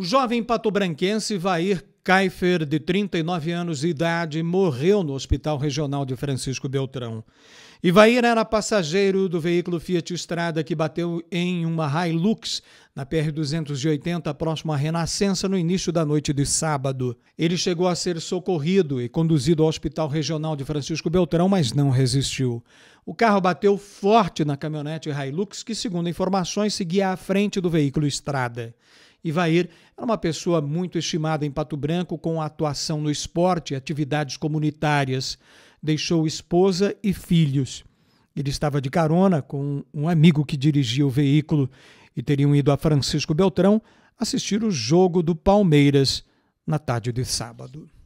O jovem patobranquense Vair Kaifer, de 39 anos de idade, morreu no Hospital Regional de Francisco Beltrão. Ivair era passageiro do veículo Fiat Estrada que bateu em uma Hilux na PR-280, próximo à Renascença, no início da noite de sábado. Ele chegou a ser socorrido e conduzido ao Hospital Regional de Francisco Beltrão, mas não resistiu. O carro bateu forte na caminhonete Hilux, que, segundo informações, seguia à frente do veículo Estrada. Ivair era é uma pessoa muito estimada em Pato Branco com atuação no esporte e atividades comunitárias. Deixou esposa e filhos. Ele estava de carona com um amigo que dirigia o veículo e teriam ido a Francisco Beltrão assistir o jogo do Palmeiras na tarde de sábado.